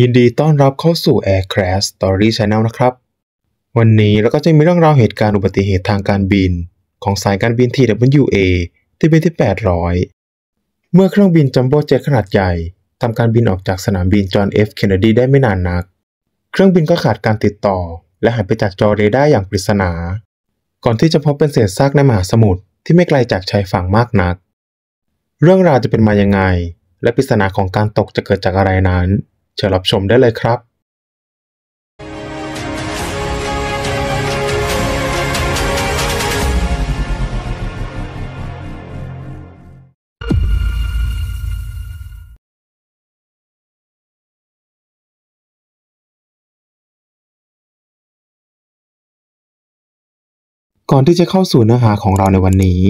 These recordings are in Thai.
ยินดีต้อนรับเข้าสู่ Aircraft Story Channel นะครับ วันนี้เราก็จะมีเรื่องราวเหตุการณ์อุบัติเหตุทางการบิน ของสายการบิน TWA ที่เป็นที่ 800 เมื่อเครื่องบินจัมโบ้เจ็ตขนาดใหญ่ทำการบินออกจากสนามบินจอห์นเอฟเคนเนดีได้ไม่นานนัก เครื่องบินก็ขาดการติดต่อ และหายไปจากจอเรดาร์อย่างปริศนาก่อนที่จะพบเป็นเศษซากในมหาสมุทรที่ไม่ไกลจากชายฝั่งมากนัก เรื่องราวจะเป็นมายังไง และปริศนาของการตกจะเกิดจากอะไรนั้นเชิญรับชมได้เลยครับ ก่อนที่จะเข้าสู่เนื้อหาของเราในวันนี้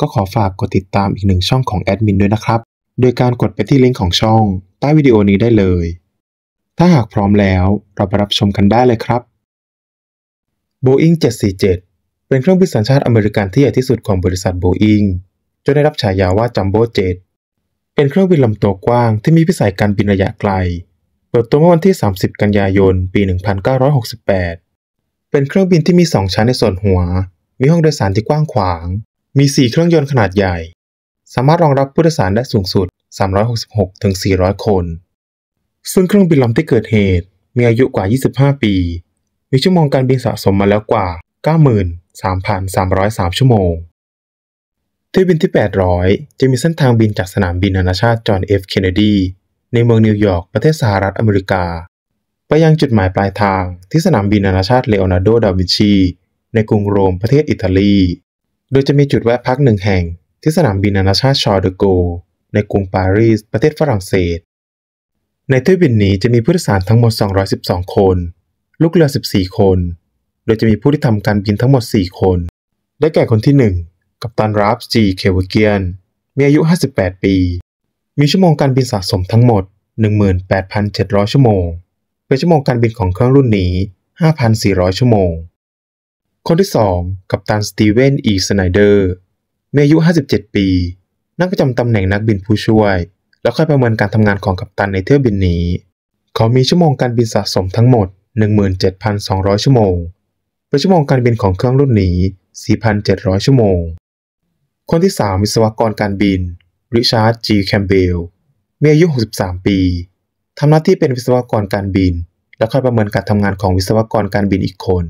ก็ขอฝากกดติดตามอีกหนึ่งช่องของแอดมินด้วยนะครับ โดยการกดไปที่ลิงก์ของช่องใต้วิดีโอนี้ได้เลยถ้าหากพร้อมแล้วเราไปรับชมกันได้เลยครับ Boeing 747 เป็นเครื่องบินสัญชาติอเมริกันที่ใหญ่ที่สุดของบริษัท Boeing จนได้รับฉายาว่า Jumbo เจ t เป็นเครื่องบินลำตัวกว้างที่มีพิสัยการบินระยะไกล เปิดตัวเมื่อวันที่ 30 กันยายน ปี 1968 เป็นเครื่องบินที่มี 2 ชั้นในส่วนหัว มีห้องโดยสารที่กว้างขวาง มี 4 เครื่องยนต์ขนาดใหญ่ สามารถรองรับผู้โดยสารได้สูงสุด 366-400 คนซึ่งเครื่องบินลำที่เกิดเหตุมีอายุกว่า 25 ปี มีชั่วโมงการบินสะสมมาแล้วกว่า 93,303ชั่วโมง เที่ยวบินที่ 800 จะมีเส้นทางบินจากสนามบินนานาชาติจอห์น เอฟ เคนเนดี ในเมืองนิวยอร์ก ประเทศสหรัฐอเมริกา ไปยังจุดหมายปลายทางที่สนามบินนานาชาติเลโอนาร์โดดาวินชี ในกรุงโรมประเทศอิตาลี โดยจะมีจุดแวะพักหนึ่งแห่งที่สนามบินนานาชาติชอร์เดโกในกรุงปารีส ประเทศฝรั่งเศสในเที่ยวบินนี้จะมีผู้โดยสารทั้งหมด 212 คน ลูกเรือ 14 คน โดยจะมีผู้ที่ทำการบินทั้งหมด 4 คน ได้แก่คนที่ 1 กัปตัน ราฟจี เคเวเกียน มีอายุ 58 ปี มีชั่วโมงการบินสะสมทั้งหมด 18,700 ชั่วโมง เป็นชั่วโมงการบินของเครื่องรุ่นนี้ 5,400 ชั่วโมง คนที่ 2 กัปตัน สตีเวน อีสไนเดอร์ มีอายุ 57 ปี นั่งประจำตำแหน่งนักบินผู้ช่วยแล้วค่อยประเมินการทำงานของกัปตันในเที่ยวบินนี้ เขามีชั่วโมงการบินสะสมทั้งหมด 17,200 ชั่วโมง เป็นชั่วโมงการบินของเครื่องรุ่นนี้ 4,700 ชั่วโมง คนที่ 3 วิศวกรการบินริชาร์ดจีแคมเบลมีอายุ63ปีทำหน้าที่เป็นวิศวกรการบิน แล้วค่อยประเมินการทำงานของวิศวกรการบินอีกคน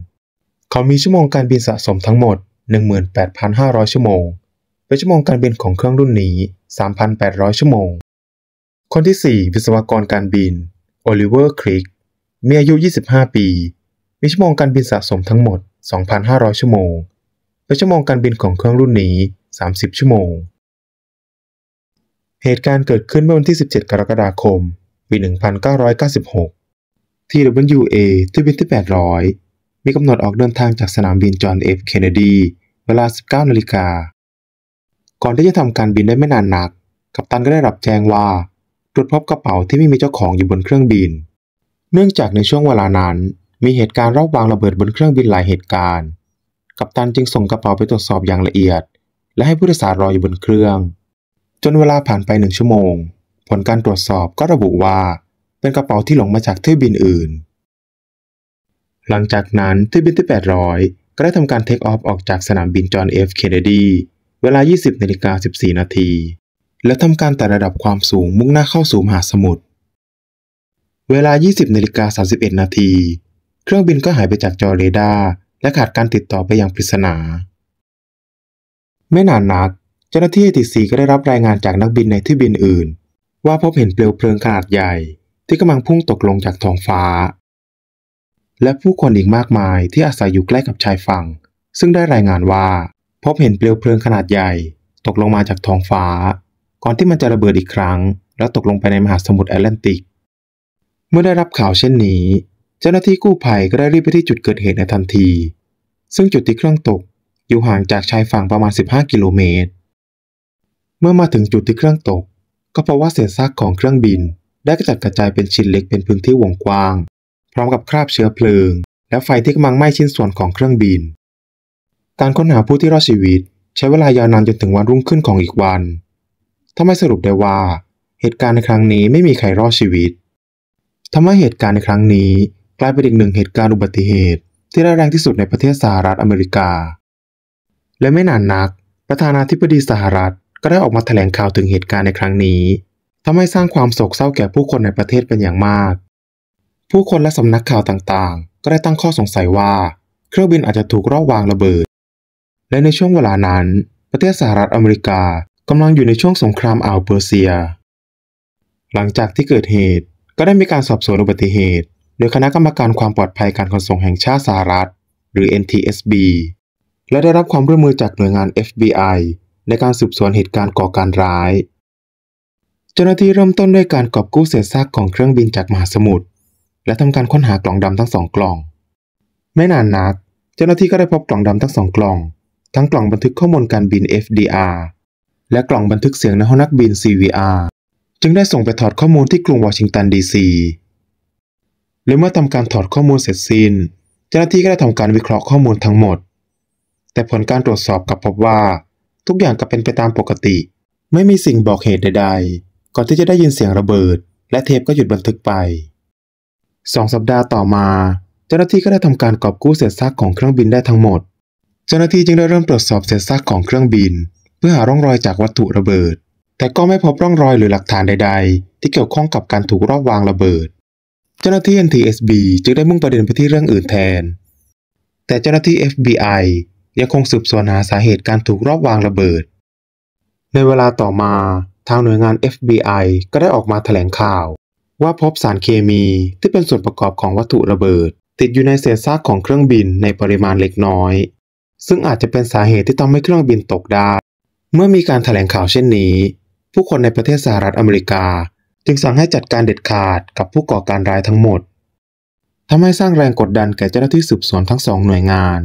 เขามีชั่วโมงการบินสะสมทั้งหมด 18,500 ชั่วโมง เป็นชั่วโมงการบินของเครื่องรุ่นนี้ 3,800 ชั่วโมงคนที่ 4 วิศวกรการบิน โอลิเวอร์คริกมีอายุ 25 ปี มีชั่วโมงการบินสะสมทั้งหมด 2,500 ชั่วโมง และชั่วโมงการบินของเครื่องรุ่นนี้ 30 ชั่วโมง เหตุการณ์เกิดขึ้นเมื่อวันที่ 17 กรกฎาคม ปี1996ที่ WA ทีบินที่ 800 มีกำหนดออกเดินทางจากสนามบินจอห์นเอฟเคนเนดี เวลา 19นาฬิกา ก่อนที่จะทำการบินได้ไม่นานนัก กัปตันก็ได้รับแจ้งว่าตรวจพบกระเป๋าที่ไม่มีเจ้าของอยู่บนเครื่องบิน เนื่องจากในช่วงเวลานั้น มีเหตุการณ์รอบวางระเบิดบนเครื่องบินหลายเหตุการณ์ กัปตันจึงส่งกระเป๋าไปตรวจสอบอย่างละเอียด และให้ผู้โดยสารรออยู่บนเครื่อง จนเวลาผ่านไปหนึ่งชั่วโมง ผลการตรวจสอบก็ระบุว่าเป็นกระเป๋าที่หลงมาจากเที่ยวบินอื่น หลังจากนั้นเที่ยวบินที่800ก็ได้ทำการเทคออฟออกจากสนามบินจอห์น เอฟ เคนเนดี เวลา 20นาฬิกา14นาทีและทำการแต่ระดับความสูงมุ่งหน้าเข้าสู่มหาสมุทร เวลา 20นาฬิกา31นาที เครื่องบินก็หายไปจากจอเรดาร์ และขาดการติดต่อไปอย่างปริศนา ไม่นานนัก เจ้าหน้าที่ติซีก็ได้รับรายงานจากนักบินในที่บินอื่น ว่าพบเห็นเปลวเพลิงขนาดใหญ่ ที่กำลังพุ่งตกลงจากท้องฟ้า และผู้คนอีกมากมายที่อาศัยอยู่ใกล้กับชายฝั่งซึ่งได้รายงานว่าพบเห็นเปลวเพลิงขนาดใหญ่ ตกลงมาจากท้องฟ้าก่อนที่มันจะระเบิดอีกครั้ง แล้วตกลงไปในมหาสมุทรแอตแลนติก เมื่อได้รับข่าวเช่นนี้ เจ้าหน้าที่กู้ภัยก็ได้รีบไปที่จุดเกิดเหตุในทันที ซึ่งจุดที่เครื่องตกอยู่ห่างจากชายฝั่งประมาณ 15 กิโลเมตร เมื่อมาถึงจุดที่เครื่องตก ก็พบว่าเศษซากของเครื่องบิน ได้กระจัดกระจายเป็นชิ้นเล็กเป็นพื้นที่วงกว้าง พร้อมกับคราบเชื้อเพลิง และไฟที่กำลังไหม้ชิ้นส่วนของเครื่องบิน การค้นหาผู้ที่รอดชีวิต ใช้เวลายาวนานจนถึงวันรุ่งขึ้นของอีกวันทำให้สรุปได้ว่า เหตุการณ์ในครั้งนี้ไม่มีใครรอดชีวิตทำให้เหตุการณ์ในครั้งนี้ กลายเป็นอีกหนึ่งเหตุการณ์อุบัติเหตุที่ร้ายแรงที่สุดในประเทศสหรัฐอเมริกา และไม่นานนัก ประธานาธิบดีสหรัฐก็ได้ออกมาแถลงข่าวถึงเหตุการณ์ในครั้งนี้ทำให้สร้างความโศกเศร้าแก่ผู้คนในประเทศเป็นอย่างมาก ผู้คนและสำนักข่าวต่างๆ ก็ได้ตั้งข้อสงสัยว่า เครื่องบินอาจจะถูกรอบวางระเบิด และในช่วงเวลานั้น ประเทศสหรัฐอเมริกากำลังอยู่ในช่วงสงครามอ่าวเปอร์เซีย หลังจากที่เกิดเหตุก็ได้มีการสอบสวนอุบัติเหตุ โดยคณะกรรมการความปลอดภัยการขนส่งแห่งชาติสหรัฐ หรือ NTSB และได้รับความร่วมมือจากหน่วยงาน FBI ในการสืบสวนเหตุการณ์ก่อการร้าย เจ้าหน้าที่เริ่มต้นด้วยการกอบกู้เศษซากของเครื่องบินจากมหาสมุทรและทำการค้นหากล่องดำทั้งสองกล่องไม่นานนักเจ้าหน้าที่ก็ได้พบกล่องดำทั้งสองกล่อง ทั้งกล่องบันทึกข้อมูลการบิน FDR และกล่องบันทึกเสียงในห้องนักบิน CVR จึงได้ส่งไปถอดข้อมูลที่กรุงวอชิงตันดีซีและเมื่อทำการถอดข้อมูลเสร็จสิ้น เจ้าหน้าที่ก็ได้ทำการวิเคราะห์ข้อมูลทั้งหมด แต่ผลการตรวจสอบกลับพบว่า ทุกอย่างกลับเป็นไปตามปกติ ไม่มีสิ่งบอกเหตุใดๆ ก่อนที่จะได้ยินเสียงระเบิด และเทปก็หยุดบันทึกไปสองสัปดาห์ต่อมา เจ้าหน้าที่ก็ได้ทำการกอบกู้เศษซากของเครื่องบินได้ทั้งหมด เจ้าหน้าที่จึงได้เริ่มตรวจสอบเศษซากของเครื่องบินเพื่อหาร่องรอยจากวัตถุระเบิด แต่ก็ไม่พบร่องรอยหรือหลักฐานใด ๆ ที่เกี่ยวข้องกับการถูกรอบวางระเบิด เจ้าหน้าที่ NTSB จึงได้มุ่งประเด็นไปที่เรื่องอื่นแทน แต่เจ้าหน้าที่ FBI ยังคงสืบสวนหาสาเหตุการถูกรอบวางระเบิด ในเวลาต่อมา ทางหน่วยงาน FBI ก็ได้ออกมาแถลงข่าว ว่าพบสารเคมีที่เป็นส่วนประกอบของวัตถุระเบิด ติดอยู่ในเศษซากของเครื่องบินในปริมาณเล็กน้อย ซึ่งอาจจะเป็นสาเหตุที่ทำให้เครื่องบินตกได้เมื่อมีการถแถลงข่าวเช่นนี้ ผู้คนในประเทศสหรัฐอเมริกา จึงสั่งให้จัดการเด็ดขาด กับผู้ก่อการร้ายทั้งหมด ทำให้สร้างแรงกดดันแก่เจ้าหน้าที่สืบสวนทั้งสองหน่วยงาน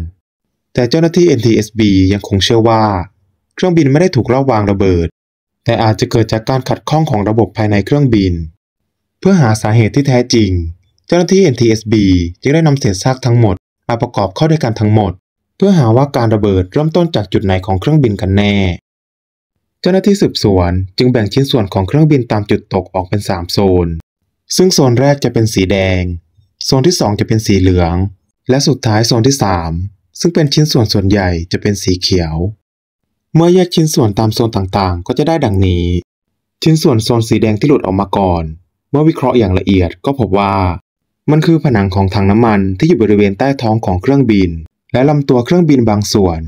แต่เจ้าหน้าที่ NTSB ยังคงเชื่อว่า เครื่องบินไม่ได้ถูกลอบวางระเบิด แต่อาจจะเกิดจากการขัดข้องของระบบภายในเครื่องบิน เพื่อหาสาเหตุที่แท้จริง เจ้าหน้าที่ NTSB จึงได้นำเศษซากทั้งหมดมาประกอบเข้าด้วยกันทั้งหมด เพื่อหาว่าการระเบิดเริ่มต้นจากจุดไหนของเครื่องบินกันแน่จ้าหน้าที่สืบสวนจึงแบ่งชิ้นส่วนของเครื่องบินตามจุดตกออกเป็น 3 โซน ซึ่งโซนแรกจะเป็นสีแดง โซนที่ 2 จะเป็นสีเหลือง และสุดท้ายโซนที่ 3 ซึ่งเป็นชิ้นส่วนส่วนใหญ่จะเป็นสีเขียว เมื่อแยกชิ้นส่วนตามโซนต่างๆก็จะได้ดังนี้ ชิ้นส่วนโซนสีแดงที่หลุดออกมาก่อน เมื่อวิเคราะห์อย่างละเอียดก็พบว่า มันคือผนังของถังน้ำมันที่อยู่บริเวณใต้ท้องของเครื่องบิน และลำตัวเครื่องบินบางส่วน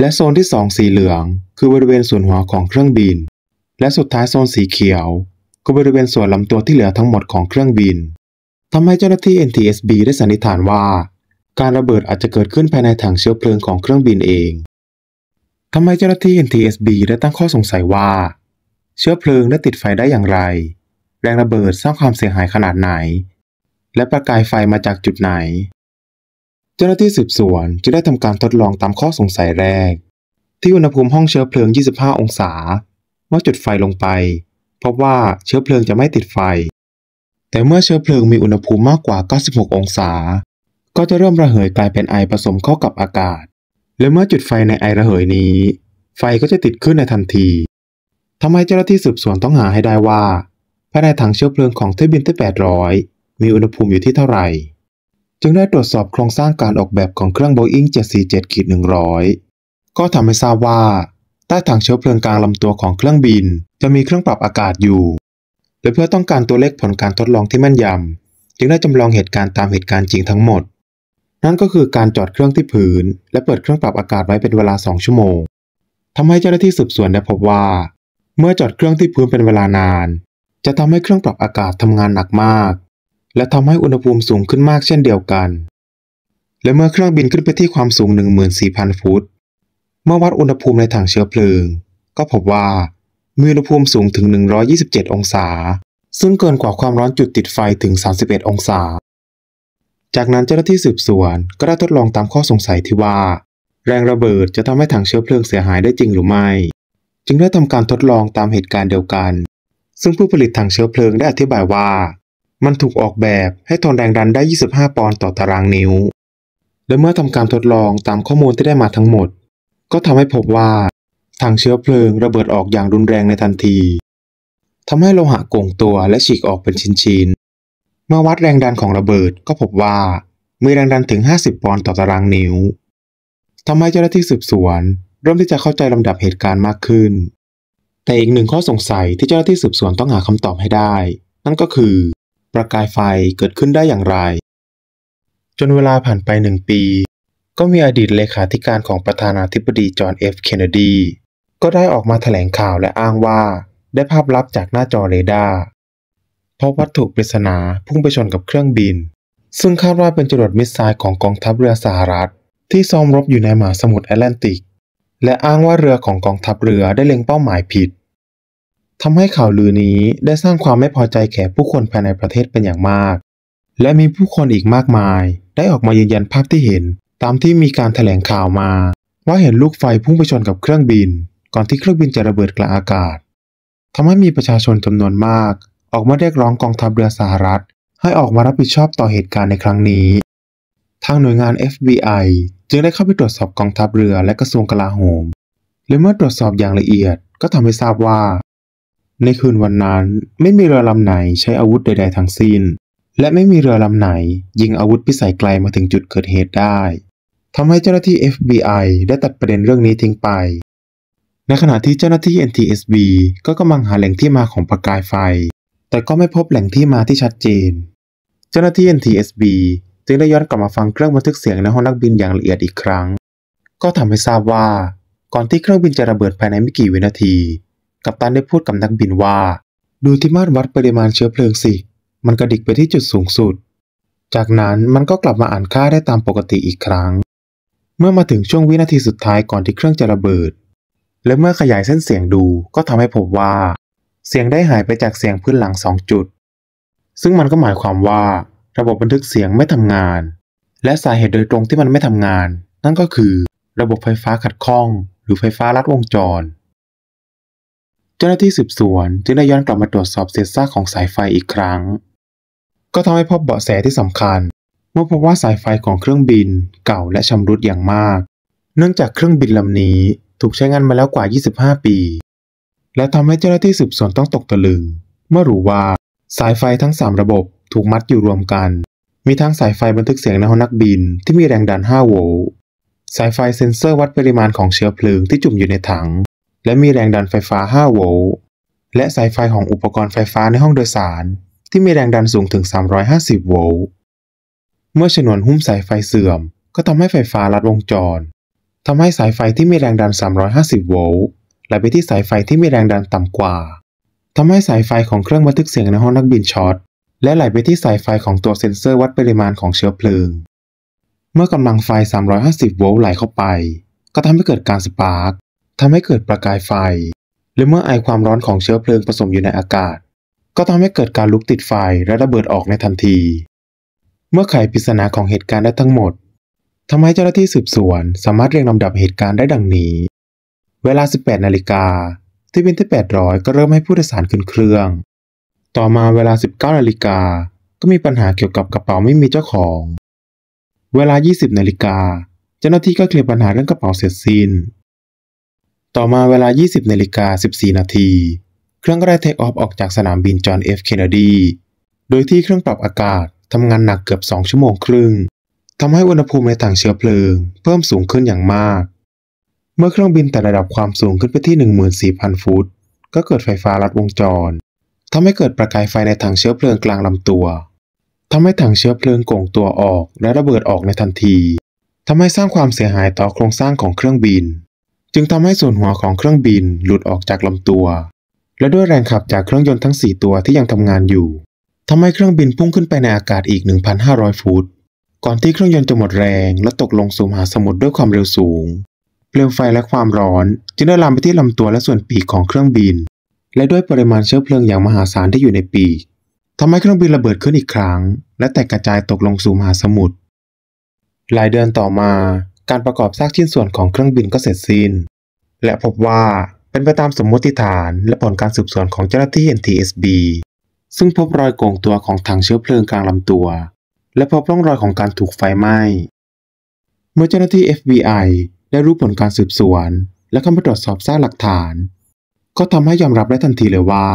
และโซนที่2สีเหลือง คือบริเวณส่วนหัวของเครื่องบิน และสุดท้ายโซนสีเขียวก็บริเวณส่วนลำตัวที่เหลือทั้งหมดของเครื่องบินทำให้เจ้าหน้าที่ NTSB ได้สันนิษฐานว่า การระเบิดอาจจะเกิดขึ้นภายในถังเชื้อเพลิงของเครื่องบินเองทำให้เจ้าหน้าที่ NTSB ได้ตั้งข้อสงสัยว่า เชื้อเพลิงได้ติดไฟได้อย่างไร แรงระเบิดสร้างความเสียหายขนาดไหน และประกายไฟมาจากจุดไหนจ้าหน้าที่สืบสวนจะได้ทำการทดลองตามข้อสงสัยแรก ที่อุณหภูมิห้องเชื้อเพลิง 25 องศา เมื่อจุดไฟลงไปพบว่าเชื้อเพลิงจะไม่ติดไฟ แต่เมื่อเชื้อเพลิงมีอุณหภูมิมากกว่า96 องศา ก็จะเริ่มระเหยกลายเป็นไอผสมเข้ากับอากาศและเมื่อจุดไฟในไอระเหยนี้ ไฟก็จะติดขึ้นในทันทีทำไมเจ้าหน้าที่สืบสวนต้องหาให้ได้ว่าภายในถังเชื้อเพลิงของเทบินที่800มีอุณหภูมิอยู่ที่เท่าไหร่จึงได้ตรวจสอบโครงสร้างการออกแบบของเครื่องโบอิ n g 747-100ก็ทำให้ทราบว่าใต้ถังเชื้อเพลิงกลางลำตัวของเครื่องบิน จะมีเครื่องปรับอากาศอยู่โดยเพื่อต้องการตัวเลขผลการทดลองที่แม่นยำจึงได้จำลองเหตุการณ์ตามเหตุการณ์จริงทั้งหมด นั่นก็คือการจอดเครื่องที่พื้นและเปิดเครื่องปรับอากาศไว้เป็นเวลา 2 ชั่วโมงทำให้เจ้าหน้าที่สืบสวนได้พบว่า เมื่อจอดเครื่องที่พื้นเป็นเวลานาน จะทำให้เครื่องปรับอากาศทำงานหนักมากและทำให้อุณหภูมิสูงขึ้นมากเช่นเดียวกัน และเมื่อเครื่องบินขึ้นไปที่ความสูง 14,000 ฟุต เมื่อวัดอุณหภูมิในถังเชื้อเพลิง ก็พบว่า มีอุณหภูมิสูงถึง 127 องศา ซึ่งเกินกว่าความร้อนจุดติดไฟถึง 31 องศา จากนั้นเจ้าหน้าที่สืบสวน ก็ได้ทดลองตามข้อสงสัยที่ว่า แรงระเบิดจะทำให้ถังเชื้อเพลิงเสียหายได้จริงหรือไม่ จึงได้ทำการทดลองตามเหตุการณ์เดียวกัน ซึ่งผู้ผลิตถังเชื้อเพลิงได้อธิบายว่ามันถูกออกแบบให้ทนแรงดันได้ 25 ปอนด์ต่อตารางนิ้ว และเมื่อทำการทดลองตามข้อมูลที่ได้มาทั้งหมด ก็ทำให้พบว่า ทางเชื้อเพลิงระเบิดออกอย่างรุนแรงในทันทีทำให้โลหะโก่งตัวและฉีกออกเป็นชิ้นๆเมื่อวัดแรงดันของระเบิดก็พบว่ามีแรงดันถึง 50 ปอนด์ต่อตารางนิ้วทำให้เจ้าหน้าที่สืบสวนเริ่มที่จะเข้าใจลำดับเหตุการณ์มากขึ้น แต่อีกหนึ่งข้อสงสัยที่เจ้าหน้าที่สืบสวนต้องหาคำตอบให้ได้ นั่นก็คือประกายไฟเกิดขึ้นได้อย่างไร จนเวลาผ่านไปหนึ่งปี ก็มีอดีตเลขาธิการของประธานาธิบดีจอห์นเอฟเคนเนดีก็ได้ออกมาถแถลงข่าวและอ้างว่าได้ภาพลับจากหน้าจอเรดาร์พบวัตถุปริศนาพุ่งไปชนกับเครื่องบิน ซึ่งคาดว่าเป็นจรวดมิสไซล์ของกองทัพเรือสหรัฐ ที่ซ้อมรบอยู่ในมหาสมุทรแอตแลนติก และอ้างว่าเรือของกองทัพเรือได้เล็งเป้าหมายผิดทำให้ข่าวลือนี้ได้สร้างความไม่พอใจแก่ผู้คนภายในประเทศเป็นอย่างมาก และมีผู้คนอีกมากมายได้ออกมายืนยันภาพที่เห็น ตามที่มีการถแถลงข่าวมา ว่าเห็นลูกไฟพุ่งไปชนกับเครื่องบิน ก่อนที่เครื่องบินจะระเบิดกลางอากาศ ทำให้มีประชาชนจำนวนมาก ออกมาเรียกร้องกองทัพเรือสหรัฐ ให้ออกมารับผิดชอบต่อเหตุการณ์ในครั้งนี้ ทางหน่วยงาน FBI จึงได้เข้าไปตรวจสอบกองทัพเรือและกระทรวงกลาโหมและเมื่อตรวจสอบอย่างละเอียด ก็ทำให้ทราบว่าในคืนวันนั้น ไม่มีเรือลำไหนใช้อาวุธใด ๆ ทั้งสิ้น และไม่มีเรือลำไหน ยิงอาวุธพิสัยไกลมาถึงจุดเกิดเหตุได้ทำให้เจ้าหน้าที่ FBI ได้ตัดประเด็นเรื่องนี้ทิ้งไป ในขณะที่เจ้าหน้าที่ NTSB ก็กำลังหาแหล่งที่มาของประกายไฟ แต่ก็ไม่พบแหล่งที่มาที่ชัดเจน เจ้าหน้าที่ NTSB จึงได้ย้อนกลับมาฟังเครื่องบันทึกเสียงในห้องนักบินอย่างละเอียดอีกครั้ง ก็ทำให้ทราบว่า ก่อนที่เครื่องบินจะระเบิดภายในไม่กี่วินาทีกัปตันได้พูดกับนักบินว่า ดูที่มาตรวัดปริมาณเชื้อเพลิงสิ มันกระดิกไปที่จุดสูงสุด จากนั้นมันก็กลับมาอ่านค่าได้ตามปกติอีกครั้ง เมื่อมาถึงช่วงวินาทีสุดท้ายก่อนที่เครื่องจะระเบิด และเมื่อขยายเส้นเสียงดู ก็ทำให้พบว่า เสียงได้หายไปจากเสียงพื้นหลังสองจุด ซึ่งมันก็หมายความว่าระบบบันทึกเสียงไม่ทำงาน และสาเหตุโดยตรงที่มันไม่ทำงาน นั่นก็คือ ระบบไฟฟ้าขัดข้อง หรือไฟฟ้าลัดวงจรเจ้าหน้าที่สืบสวนจึงได้ย้อนกลับมาตรวจสอบเศษซากของสายไฟอีกครั้ง ก็ทำให้พบเบาะแสที่สำคัญเมื่อพบว่าสายไฟของเครื่องบินเก่าและชำรุดอย่างมาก เนื่องจากเครื่องบินลำนี้ถูกใช้งานมาแล้วกว่า 25 ปี และทำให้เจ้าหน้าที่สืบสวนต้องตกตะลึง เมื่อรู้ว่าสายไฟทั้ง 3 ระบบ ถูกมัดอยู่รวมกัน มีทั้งสายไฟบันทึกเสียงในห้องนักบิน ที่มีแรงดัน5โวลต์สายไฟเซ็นเซอร์วัดปริมาณของเชื้อเพลิงที่จุ่มอยู่ในถังและมีแรงดันไฟฟ้า5โวลต์ และสายไฟของอุปกรณ์ไฟฟ้าในห้องโดยสาร ที่มีแรงดันสูงถึง 350โวลต์ เมื่อฉนวนหุ้มสายไฟเสื่อม ก็ทำให้ไฟฟ้าลัดวงจร ทำให้สายไฟที่มีแรงดัน350โวลต์ไหลไปที่สายไฟที่มีแรงดันต่ำกว่าทำให้สายไฟของเครื่องบันทึกเสียงในห้องนักบินช็อต และไหลไปที่สายไฟของตัวเซ็นเซอร์วัดปริมาณของเชื้อเพลิง เมื่อกำลังไฟ350โวลต์ไหลเข้าไป ก็ทำให้เกิดการสปาร์กทำให้เกิดประกายไฟ หรือเมื่อไอความร้อนของเชื้อเพลิงผสมอยู่ในอากาศ ก็ทำให้เกิดการลุกติดไฟ และระเบิดออกในทันที เมื่อไขปริศนาของเหตุการณ์ได้ทั้งหมด ทำให้เจ้าหน้าที่สืบสวนสามารถเรียงลำดับเหตุการณ์ได้ดังนี้ เวลา 18นาฬิกาที่บินที่800 ก็เริ่มให้ผู้โดยสารขึ้นเครื่อง ต่อมาเวลา 19นาฬิกาก็มีปัญหาเกี่ยวกับกระเป๋าไม่มีเจ้าของ เวลา 20นาฬิกาเจ้าหน้าที่ก็เคลียร์ปัญหาเรื่องกระเป๋าเสร็จสิ้นต่อมาเวลา 20นาฬิกา14 นาที เครื่องก็ได้เทคออฟออกจากสนามบินจอห์น เอฟ เคนเนดี โดยที่เครื่องปรับอากาศทำงานหนักเกือบ 2 ชั่วโมงครึ่ง ทำให้อุณหภูมิในถังเชื้อเพลิง เพิ่มสูงขึ้นอย่างมาก เมื่อเครื่องบินแต่ระดับความสูงขึ้นไปที่ 14,000 ฟุต ก็เกิดไฟฟ้าลัดวงจร ทำให้เกิดประกายไฟในถังเชื้อเพลิงกลางลำตัวทำให้ถังเชื้อเพลิงโก่งตัวออก และระเบิดออกในทันทีทำให้สร้างความเสียหายต่อโครงสร้างของเครื่องบินจึงทำให้ส่วนหัวของเครื่องบินหลุดออกจากลำตัว และด้วยแรงขับจากเครื่องยนต์ทั้ง 4 ตัวที่ยังทำงานอยู่ทำให้เครื่องบินพุ่งขึ้นไปในอากาศอีก 1,500ฟุต ก่อนที่เครื่องยนต์จะหมดแรงและตกลงสู่มหาสมุทรด้วยความเร็วสูงเปลวไฟและความร้อนจึงได้ลามไปที่ลำตัวและส่วนปีกของเครื่องบิน และด้วยปริมาณเชื้อเพลิงอย่างมหาศาลที่อยู่ในปีกทำให้เครื่องบินระเบิดขึ้นอีกครั้ง และแตกกระจายตกลงสู่มหาสมุทร หลายเดือนต่อมาการประกอบซากชิ้นส่วนของเครื่องบินก็เสร็จสิ้นและพบว่าเป็นไปตามสมมติฐานและผลการสืบสวนของเจ้าหน้าที่ NTSB ซึ่งพบรอยโกงตัวของถังเชื้อเพลิงกลางลำตัว และพบร่องรอยของการถูกไฟไหม้เมื่อเจ้าหน้าที่ FBI ได้รู้ผลการสืบสวน และเข้ามาตรวจสอบซากหลักฐาน ก็ทำให้ยอมรับได้ทันทีเลยว่า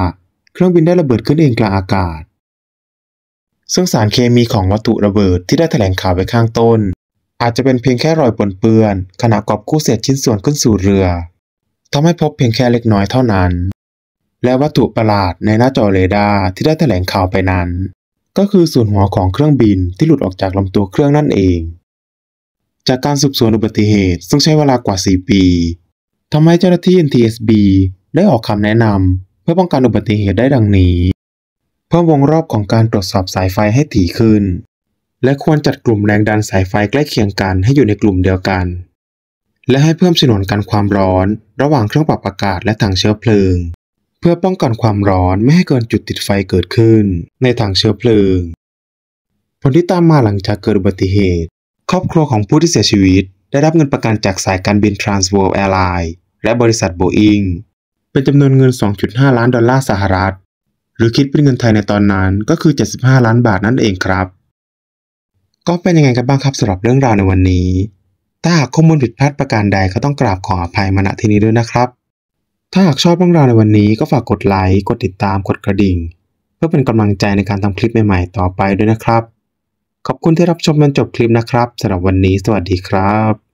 เครื่องบินได้ระเบิดขึ้นเองกลางอากาศ ซึ่งสารเคมีของวัตถุระเบิดที่ได้แถลงข่าวไปข้างต้นอาจจะเป็นเพียงแค่รอยปนเปื้อนขณะกอบกู้เศษชิ้นส่วนขึ้นสู่เรือ ทำให้พบเพียงแค่เล็กน้อยเท่านั้น และวัตถุประหลาดในหน้าจอเรดาร์ที่ได้แถลงข่าวไปนั้น ก็คือส่วนหัวของเครื่องบินที่หลุดออกจากลำตัวเครื่องนั่นเอง จากการสืบสวนอุบัติเหตุซึ่งใช้เวลากว่า 4 ปีทำให้เจ้าหน้าที่ NTSB ได้ออกคำแนะนำเพื่อป้องกันอุบัติเหตุได้ดังนี้ เพิ่มวงรอบของการตรวจสอบสายไฟให้ถี่ขึ้นและควรจัดกลุ่มแรงดันสายไฟใกล้เคียงกันให้อยู่ในกลุ่มเดียวกัน และให้เพิ่มสนวนกันความร้อนระหว่างเครื่องปรับอากาศและถังเชื้อเพลิงเพื่อป้องกันความร้อนไม่ให้เกินจุดติดไฟเกิดขึ้นในถังเชื้อเพลิงผลที่ตามมาหลังจากเกิดอุบัติเหตุ ครอบครัวของผู้ที่เสียชีวิตได้รับเงินประกันจากสายการบิน Trans World a i r l i n e และบริษัทโบอิงเป็นจำนวนเงิน 2.5 ล้านดอลลาร์สหรัฐ หรือคิดเป็นเงินไทยในตอนนั้นก็คือ 75 ล้านบาทนั่นเองครับก็เป็นยังไงกันบ้างครับสำหรับเรื่องราวในวันนี้ ถ้าหากข้อมูลผิดพลาดประการใดก็ต้องกราบขออภัยมาณที่นี้ด้วยนะครับ ถ้าหากชอบเรื่องราวในวันนี้ก็ฝากกดไลค์ กดติดตาม กดกระดิ่ง เพื่อเป็นกำลังใจในการทำคลิปใหม่ ๆต่อไปด้วยนะครับ ขอบคุณที่รับชมจนจบคลิปนะครับสำหรับวันนี้สวัสดีครับ